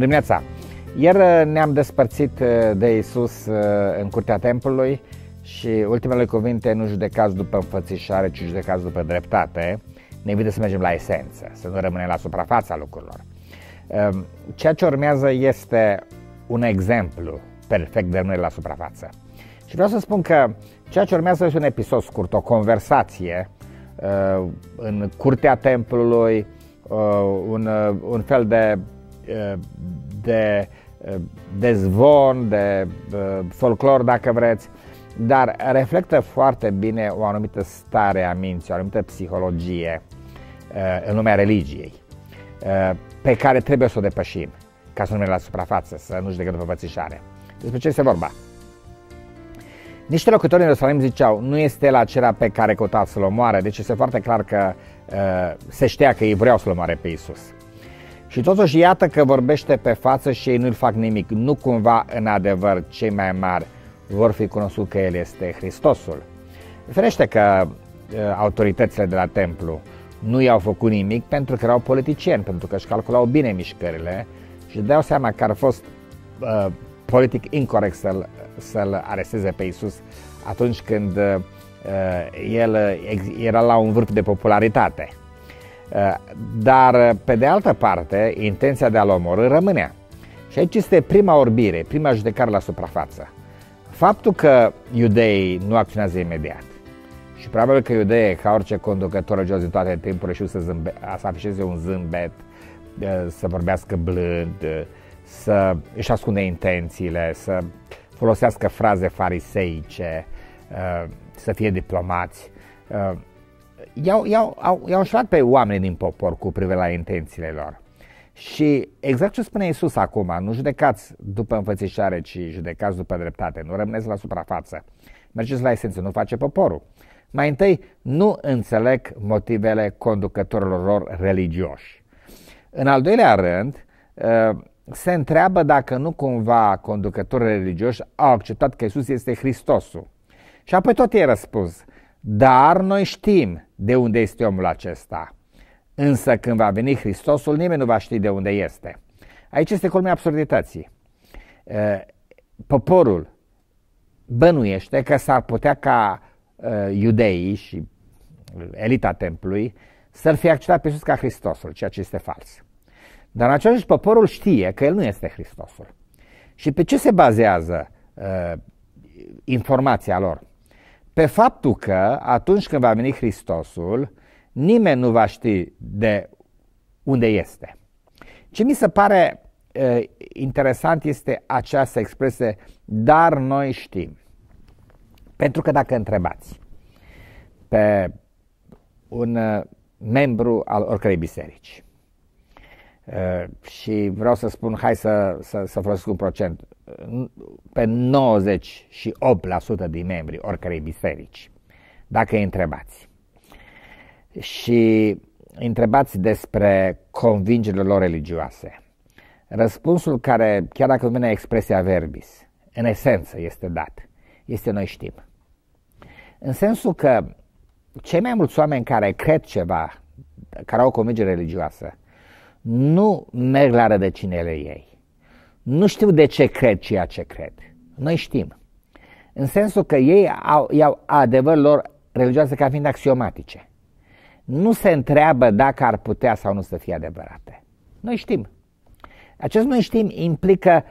dimineața! Iar uh, ne-am despărțit uh, de Isus uh, în curtea templului și ultimele cuvinte nu judecați după înfățișare, ci judecați după dreptate. Ne invită să mergem la esență, să nu rămânem la suprafața lucrurilor. Um, ceea ce urmează este un exemplu perfect de rămâne la suprafață. Și vreau să spun că ceea ce urmează este un episod scurt, o conversație în curtea templului, un, un fel de Eh, de, eh, de zvon, de eh, folclor, dacă vreți, dar reflectă foarte bine o anumită stare a minții, o anumită psihologie în lumea religiei, pe care trebuie să o depășim, ca să nu la suprafață, să nu-și după pățișare. Despre ce este vorba? Niște locutori în Ierusalim ziceau, nu este la acela pe care căuta să-l omoare, deci este foarte clar că se știa că ei vreau să-l omoare pe Isus. Și totuși iată că vorbește pe față și ei nu-l fac nimic. Nu cumva în adevăr cei mai mari vor fi cunoscut că el este Hristosul. Ferește că autoritățile de la templu nu i-au făcut nimic pentru că erau politicieni, pentru că își calculau bine mișcările și dau seama că ar fost uh, politic incorrect să-l, să-l aresteze pe Isus atunci când uh, el era la un vârf de popularitate. Eh, dar, pe de altă parte, intenția de a-l omorâ rămânea. Și aici este prima orbire, prima judecare la suprafață. Faptul că iudeii nu acționează imediat și probabil că iudeii, ca orice conducător religios din toate timpurile, știu să, zâmbe, să afișeze un zâmbet, eh, să vorbească blând, să își ascunde intențiile, să folosească fraze fariseice, eh, să fie diplomați i-au, i-au, au, i-au înșelat pe oameni din popor cu privire la intențiile lor. Și exact ce spune Isus acum, nu judecați după înfățișare, ci judecați după dreptate, nu rămâneți la suprafață. Mergeți la esență, nu face poporul. Mai întâi, nu înțeleg motivele conducătorilor lor religioși. În al doilea rând, ă, se întreabă dacă nu cumva conducătorii religioși au acceptat că Isus este Hristosul. Și apoi tot ei răspuns. Dar noi știm de unde este omul acesta. Însă când va veni Hristosul, nimeni nu va ști de unde este. Aici este culmea absurdității. Poporul bănuiește că s-ar putea ca iudeii și elita templului să-l fie acceptat pe Iisus ca Hristosul, ceea ce este fals. Dar în același poporul știe că el nu este Hristosul. Și pe ce se bazează uh, informația lor? pe faptul că atunci când va veni Hristosul, nimeni nu va ști de unde este. Ce mi se pare uh, interesant este această expresie, dar noi știm. Pentru că dacă întrebați pe un uh, membru al oricărei biserici uh, și vreau să spun, hai să, să, să folosesc un procent, pe 98% din membrii oricărei biserici, dacă îi întrebați. Și întrebați despre convingerile lor religioase. Răspunsul care, chiar dacă vine expresia verbis, în esență este dat, este noi știm. În sensul că cei mai mulți oameni care cred ceva, care au o convingere religioasă, nu merg la rădăcinele ei nu știu de ce cred ceea ce cred. Noi știm. În sensul că ei au, iau adevărul lor religioase ca fiind axiomatice. Nu se întreabă dacă ar putea sau nu să fie adevărate. Noi știm. Acest noi știm implică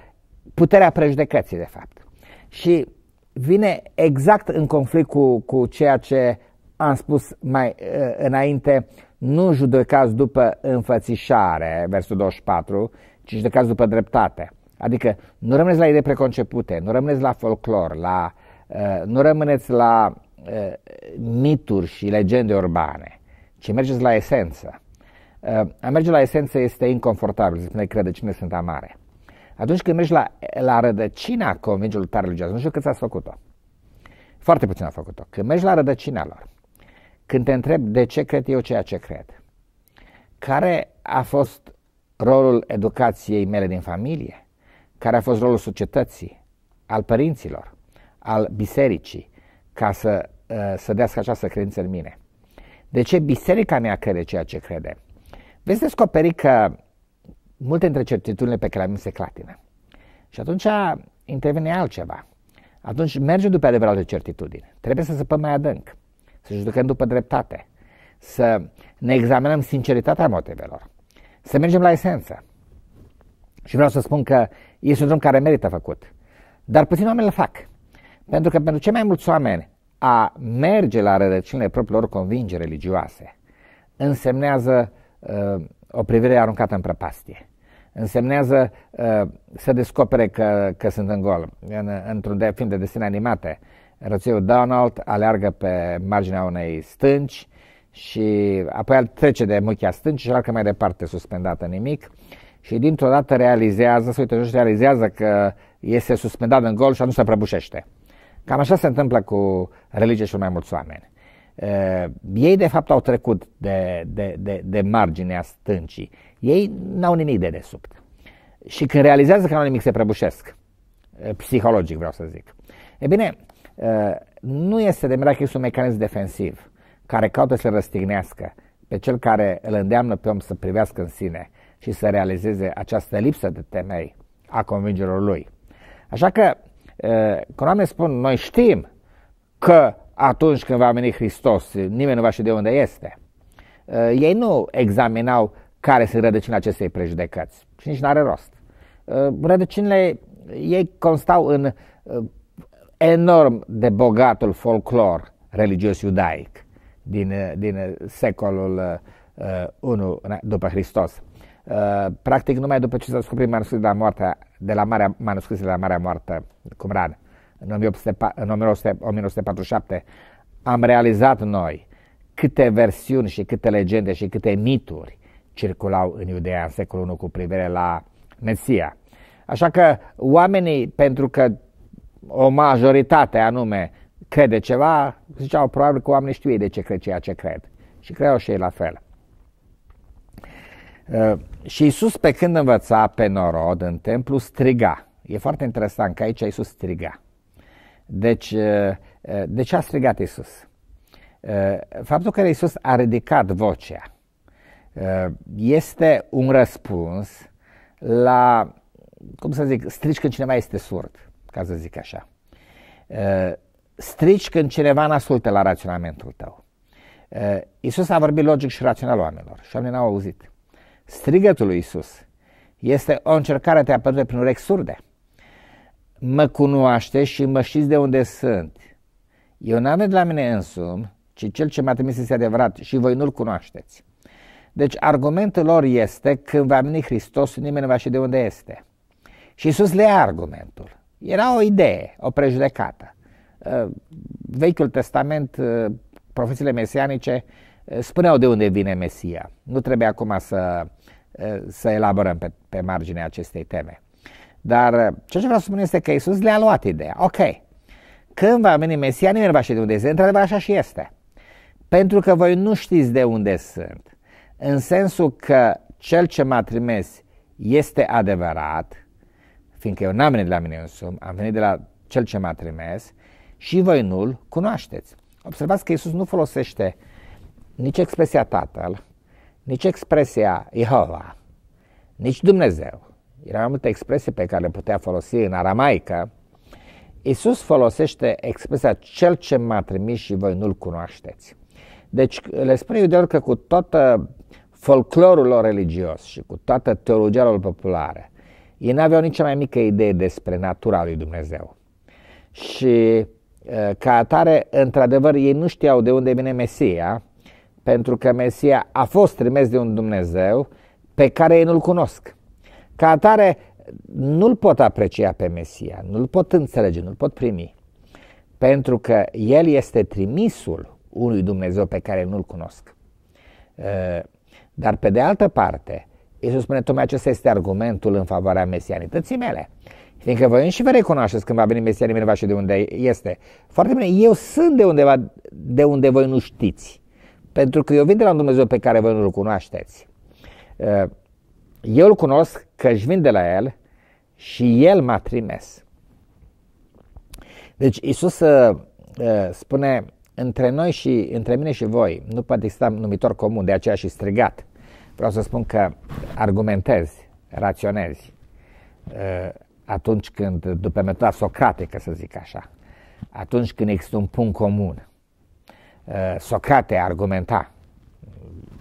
puterea prejudecății, de fapt. Și vine exact în conflict cu, cu ceea ce am spus mai uh, înainte, nu judecați după înfățișare, versul 24, ci judecați după dreptate. Adică nu rămâneți la idei preconcepute, nu rămâneți la folclor, la, uh, nu rămâneți la uh, mituri și legende urbane, ci mergeți la esență. Uh, a merge la esență este inconfortabil, se spune crede cine sunt amare. Atunci când mergi la, la rădăcina convingerilor tale religioase, nu știu cât ați făcut-o, foarte puțin a făcut-o, când mergi la rădăcina lor, când te întreb de ce cred eu ceea ce cred, care a fost rolul educației mele din familie, care a fost rolul societății, al părinților, al bisericii, ca să, uh, să dească această credință în mine. De ce biserica mea crede ceea ce crede? Veți descoperi că multe dintre certitudinile pe care le am se clatină. Și atunci intervine altceva. Atunci mergem după de certitudine. Trebuie să săpăm mai adânc, să judecăm după dreptate, să ne examinăm sinceritatea motivelor, să mergem la esență. Și vreau să spun că este un drum care merită făcut. Dar puțin oameni îl fac. Pentru că pentru cei mai mulți oameni a merge la rădăcinile propriilor convingeri religioase însemnează uh, o privire aruncată în prăpastie. Însemnează uh, să descopere că, că sunt în gol. În, într-un de, film de desene animate, rățuiul Donald aleargă pe marginea unei stânci și apoi trece de muchia stânci și arcă mai departe suspendată nimic. Uh, și dintr-o dată realizează, să uite, realizează că este suspendat în gol și nu se prăbușește. Cam așa se întâmplă cu religia și mai mulți oameni. Uh, ei de fapt au trecut de, de, de, de marginea stâncii. Ei n-au nimic de desubt. Și când realizează că nu au nimic, se prăbușesc. Psihologic vreau să zic. E bine, nu este de miracol un mecanism defensiv care caută să-l răstignească pe cel care îl îndeamnă pe om să privească în sine – și să realizeze această lipsă de temei a convingerilor lui. Așa că, când oamenii spun, noi știm că atunci când va veni Hristos, nimeni nu va ști de unde este. Ei nu examinau care sunt rădăcinile acestei prejudecăți și nici nu are rost. Rădăcinile ei constau în enorm de bogatul folclor religios iudaic din, din secolul 1 după Hristos. Uh, practic numai după ce s-a descoperit manuscris de la, moartea, de la Marea, manuscris de la Marea Moartă, Qumran, în, 1804, în 1947, am realizat noi câte versiuni și câte legende și câte mituri circulau în Iudea în secolul 1 cu privire la Mesia. Așa că oamenii, pentru că o majoritate anume crede ceva, ziceau probabil că oamenii știu ei de ce cred ceea ce cred. Și creau și ei la fel. Uh, și Iisus, pe când învăța pe norod în templu striga. E foarte interesant că aici Iisus striga. Deci, uh, uh, de ce a strigat Iisus? Faptul că Iisus a ridicat vocea este un răspuns la, cum să zic, strici când cineva este surd, ca să zic așa. Strici când cineva nu ascultă la raționamentul tău. Iisus a vorbit logic și rațional oamenilor și oamenii n-au auzit. Strigătul lui Isus este o încercare de a te prin urechi surde. Mă cunoaște și mă știți de unde sunt. Eu n-am venit la mine însum, ci cel ce m-a trimis este adevărat și voi nu-l cunoașteți. Deci argumentul lor este când va veni Hristos, nimeni nu va ști de unde este. Și Isus le ia argumentul. Era o idee, o prejudecată. Uh, Vechiul Testament, uh, profețiile mesianice spuneau de unde vine Mesia. Nu trebuie acum să, să elaborăm pe, pe marginea acestei teme. Dar ceea ce vreau să spun este că Isus le-a luat ideea. Ok, când va veni Mesia, nimeni nu va ști de unde este. Într-adevăr, așa și este. Pentru că voi nu știți de unde sunt. În sensul că cel ce m-a trimis este adevărat, fiindcă eu n-am venit de la mine însumi, am venit de la cel ce m-a trimis și voi nu-l cunoașteți. Observați că Isus nu folosește uh, nici expresia Tatăl, nici expresia Jehova, nici Dumnezeu. Erau mai multe expresii pe care le putea folosi în aramaică. Iisus folosește expresia Cel ce m-a trimis și voi nu-L cunoașteți. Deci le spune iudeilor că cu toată folclorul lor religios și cu toată teologia lor populară, ei n-aveau nicio mai mică idee despre natura lui Dumnezeu. Și uh, ca atare, într-adevăr, ei nu știau de unde vine Mesia, pentru că Mesia a fost trimis de un Dumnezeu pe care ei nu-l cunosc. Ca atare, nu-l pot aprecia pe Mesia, nu-l pot înțelege, nu-l pot primi, pentru că el este trimisul unui Dumnezeu pe care nu-l cunosc. Ă, dar pe de altă parte, Iisus spune, tocmai acesta este argumentul în favoarea mesianității mele. Fiindcă voi înși vă recunoașteți când va veni mesianii nimeni și va de unde este. Foarte bine, eu sunt de undeva de unde voi nu știți. Pentru că eu vin de la un Dumnezeu pe care voi nu-L cunoașteți. Eh, eu îl cunosc că își vin de la El și El m-a trimis. Deci Isus eh, eh, spune între noi și între mine și voi nu poate exista numitor comun, de aceea și strigat. Vreau să spun că argumentezi, raționezi atunci când, după metoda socratică să zic așa, atunci când există un punct comun. Eh, Socrate argumenta,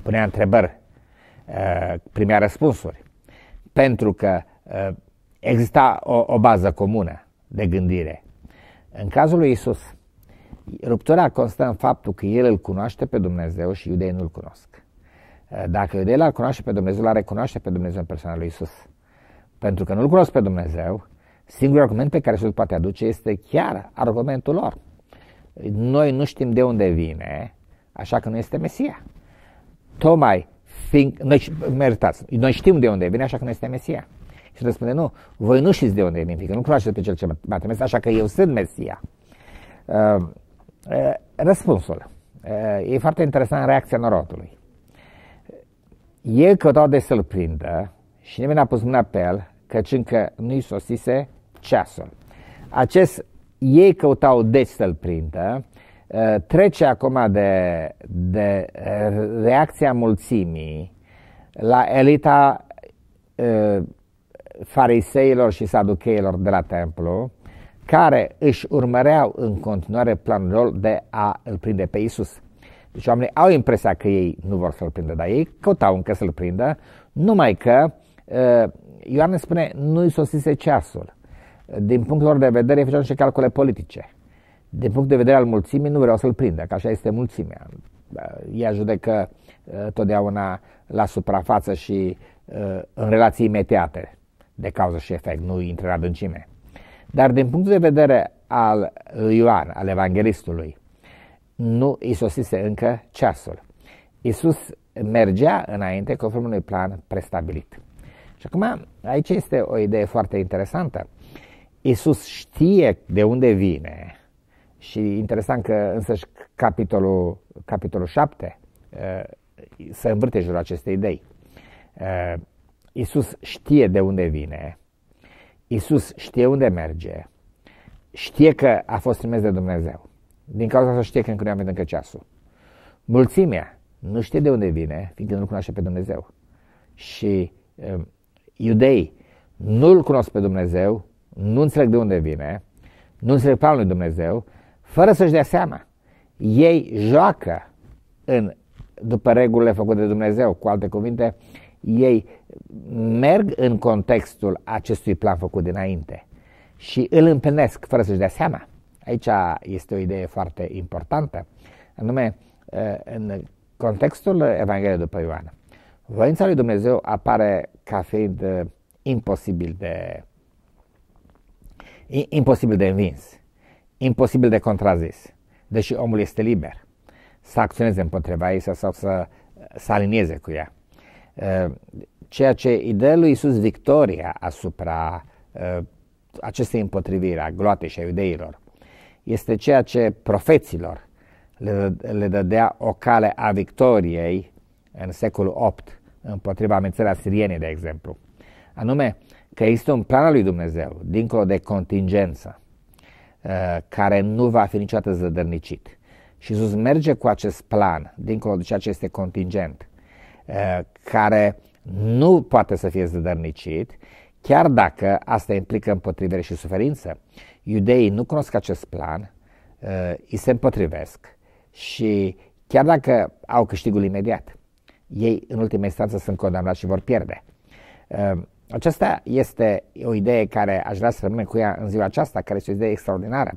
punea întrebări, eh, primea răspunsuri, pentru că eh, exista o, o bază comună de gândire. În cazul lui Isus, ruptura constă în faptul că el îl cunoaște pe Dumnezeu și iudeii nu-l cunosc. Dacă iudeii l-ar cunoaște pe Dumnezeu, l-ar recunoaște pe Dumnezeu în persoana lui Isus. Pentru că nu-l cunosc pe Dumnezeu, singurul argument pe care se poate aduce este chiar argumentul lor. Noi nu știm de unde vine, așa că nu este Mesia. Tocmai, noi, noi știm de unde vine, așa că nu este Mesia. Și răspunde, nu, voi nu știți de unde vine, fiindcă nu cunoașteți pe cel ce m-a trimis, așa că eu sunt Mesia. Uh, uh, răspunsul. Uh, e foarte interesant reacția norodului. El căutau de să-l prindă și nimeni n-a pus mâna pe el, căci încă nu-i sosise ceasul. Acest ei căutau deci să-l prindă, uh, trece acum de, de uh, reacția mulțimii la elita uh, fariseilor și saducheilor de la templu, care își urmăreau în continuare planul de a îl prinde pe Isus. Deci oamenii au impresia că ei nu vor să-l prindă, dar ei căutau încă să-l prindă, numai că Ioan spune nu-i sosise ceasul din punctul lor de vedere, făceau niște calcule politice. Din punct de vedere al mulțimii, nu vreau să-l prindă, că așa este mulțimea. Ea judecă ă, totdeauna la suprafață și ă, în relații imediate de cauză și efect, nu intră în adâncime. Dar din punctul de vedere al ă, Ioan, al evanghelistului, nu i încă ceasul. Iisus mergea înainte conform unui plan prestabilit. Și acum, aici este o idee foarte interesantă. Isus știe de unde vine și interesant că însăși capitolul, capitolul 7 uh, se învârte jurul acestei idei. Uh, Isus știe de unde vine, Isus știe unde merge, știe că a fost trimis de Dumnezeu. Din cauza asta știe că încă nu am încă ceasul. Mulțimea nu știe de unde vine, fiindcă nu-L cunoaște pe Dumnezeu. Și uh, iudeii nu-L cunosc pe Dumnezeu, nu înțeleg de unde vine, nu înțeleg planul lui Dumnezeu, fără să-și dea seama. Ei joacă în, după regulile făcute de Dumnezeu, cu alte cuvinte, ei merg în contextul acestui plan făcut dinainte și îl împlinesc fără să-și dea seama. Aici este o idee foarte importantă, anume ă, în contextul Evangheliei după Ioan. Voința lui Dumnezeu apare ca fiind ă, imposibil de imposibil de învins, imposibil de contrazis, deși omul este liber să acționeze împotriva ei sau să, se alinieze cu ea. Ceea ce îi dă lui Iisus victoria asupra acestei împotriviri a gloatei și a iudeilor este ceea ce profeților le, le dădea o cale a victoriei în secolul 8 împotriva amenințării asirienei, de exemplu. Anume, că există un plan al lui Dumnezeu, dincolo de contingență, uh, care nu va fi niciodată zădărnicit. Și Iisus merge cu acest plan, dincolo de ceea ce este contingent, uh, care nu poate să fie zădărnicit, chiar dacă asta implică împotrivire și suferință. Iudeii nu cunosc acest plan, uh, îi se împotrivesc și chiar dacă au câștigul imediat, ei în ultima instanță sunt condamnați și vor pierde. Aceasta este o idee care aș vrea să rămână cu ea în ziua aceasta, care este o idee extraordinară,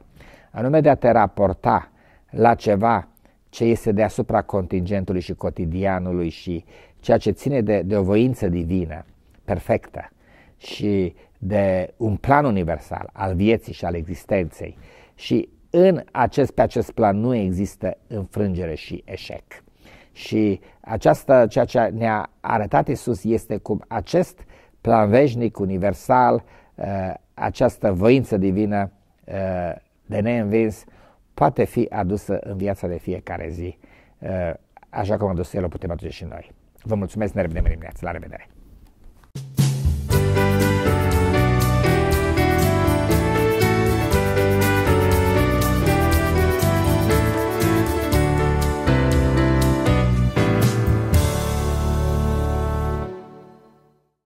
anume de a te raporta la ceva ce este deasupra contingentului și cotidianului și ceea ce ține de, de o voință divină perfectă și de un plan universal al vieții și al existenței. Și în acest, pe acest plan nu există înfrângere și eșec. Și aceasta, ceea ce ne-a arătat Isus este cum acest uh, plan veșnic, universal, eh, această voință divină eh, de neînvins poate fi adusă în viața de fiecare zi. Eh, așa cum a adus el, o putem aduce și noi. Vă mulțumesc, ne revedem dimineață, La revedere!